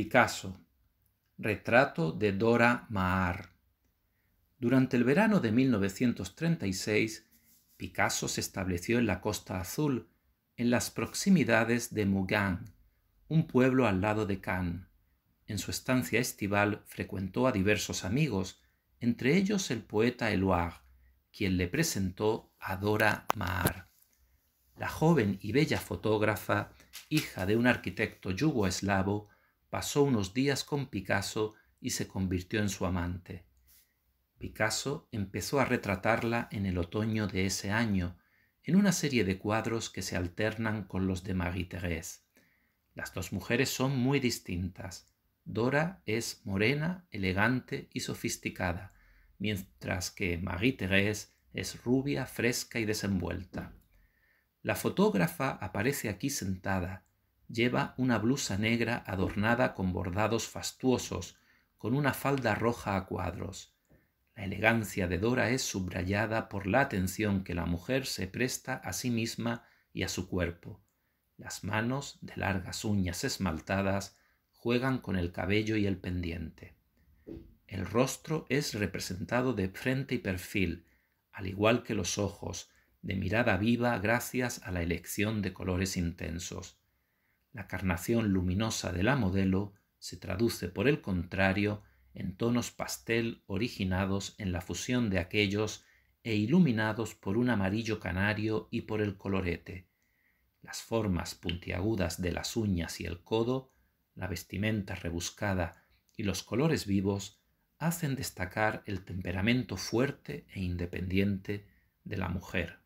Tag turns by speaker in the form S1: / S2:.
S1: Picasso. Retrato de Dora Maar. Durante el verano de 1936, Picasso se estableció en la Costa Azul, en las proximidades de Mugan, un pueblo al lado de Cannes. En su estancia estival frecuentó a diversos amigos, entre ellos el poeta Eluard, quien le presentó a Dora Maar. La joven y bella fotógrafa, hija de un arquitecto yugoeslavo, pasó unos días con Picasso y se convirtió en su amante. Picasso empezó a retratarla en el otoño de ese año, en una serie de cuadros que se alternan con los de Marie-Thérèse. Las dos mujeres son muy distintas. Dora es morena, elegante y sofisticada, mientras que Marie-Thérèse es rubia, fresca y desenvuelta. La fotógrafa aparece aquí sentada, lleva una blusa negra adornada con bordados fastuosos, con una falda roja a cuadros. La elegancia de Dora es subrayada por la atención que la mujer se presta a sí misma y a su cuerpo. Las manos, de largas uñas esmaltadas, juegan con el cabello y el pendiente. El rostro es representado de frente y perfil, al igual que los ojos, de mirada viva gracias a la elección de colores intensos. La carnación luminosa de la modelo se traduce, por el contrario, en tonos pastel originados en la fusión de aquellos e iluminados por un amarillo canario y por el colorete. Las formas puntiagudas de las uñas y el codo, la vestimenta rebuscada y los colores vivos hacen destacar el temperamento fuerte e independiente de la mujer.